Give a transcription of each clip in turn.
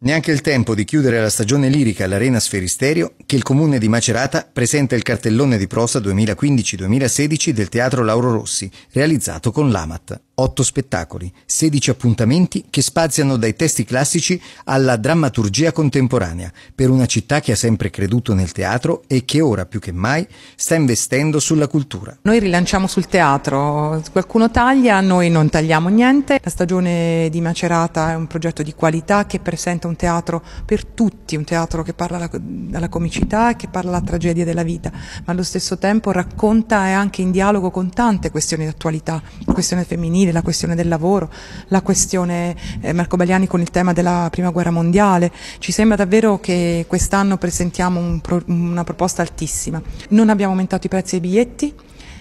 Neanche il tempo di chiudere la stagione lirica all'Arena Sferisterio che il comune di Macerata presenta il cartellone di prosa 2015-2016 del Teatro Lauro Rossi, realizzato con l'AMAT. 8 spettacoli, 16 appuntamenti che spaziano dai testi classici alla drammaturgia contemporanea, per una città che ha sempre creduto nel teatro e che ora più che mai sta investendo sulla cultura. Noi rilanciamo sul teatro, qualcuno taglia, noi non tagliamo niente. La stagione di Macerata è un progetto di qualità che presenta un teatro per tutti, un teatro che parla della comicità e che parla della tragedia della vita, ma allo stesso tempo racconta e anche in dialogo con tante questioni d'attualità, questione femminile femminile, la questione del lavoro, la questione eh, Marco Bagliani con il tema della prima guerra mondiale. Ci sembra davvero che quest'anno presentiamo un pro, una proposta altissima. Non abbiamo aumentato i prezzi dei biglietti,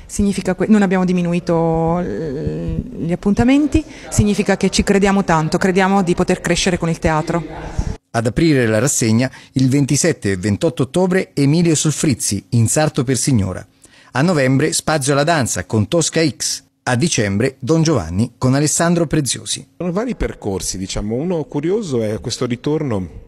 significa que- non abbiamo diminuito gli appuntamenti, significa che ci crediamo tanto, crediamo di poter crescere con il teatro. Ad aprire la rassegna il 27 e 28 ottobre Emilio Solfrizzi, Sarto per Signora. A novembre spazio alla danza con Tosca X. A dicembre Don Giovanni con Alessandro Preziosi. Sono vari percorsi, diciamo. Uno curioso è questo ritorno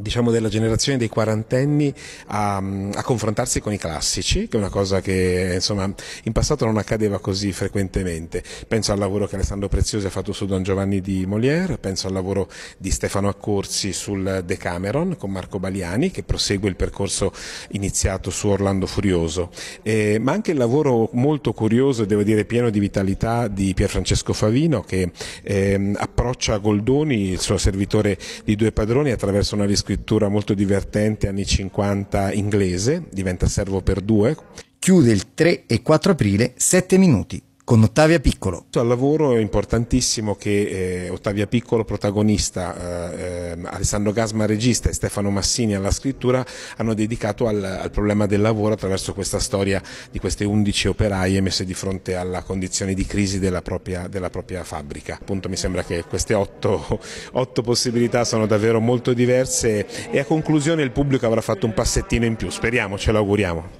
diciamo della generazione dei quarantenni a, a, confrontarsi con i classici, che è una cosa che insomma in passato non accadeva così frequentemente. Penso al lavoro che Alessandro Preziosi ha fatto su Don Giovanni di Molière, penso al lavoro di Stefano Accorsi sul Decameron con Marco Baliani che prosegue il percorso iniziato su Orlando Furioso, eh, ma anche il lavoro molto curioso e devo dire pieno di vitalità di Pierfrancesco Favino che eh, approccia Goldoni, il suo servitore di due padroni, attraverso una discussione scrittura molto divertente anni 50 inglese, diventa servo per due. Chiude il 3 e 4 aprile, 7 minuti con Ottavia Piccolo. Al lavoro è importantissimo che eh, Ottavia Piccolo protagonista, eh, ehm, Alessandro Gasma regista e Stefano Massini alla scrittura hanno dedicato al, al, problema del lavoro attraverso questa storia di queste 11 operaie messe di fronte alla condizione di crisi della propria, della propria fabbrica. Appunto mi sembra che queste 8, 8 possibilità sono davvero molto diverse e a conclusione il pubblico avrà fatto un passettino in più, speriamo, ce l'auguriamo.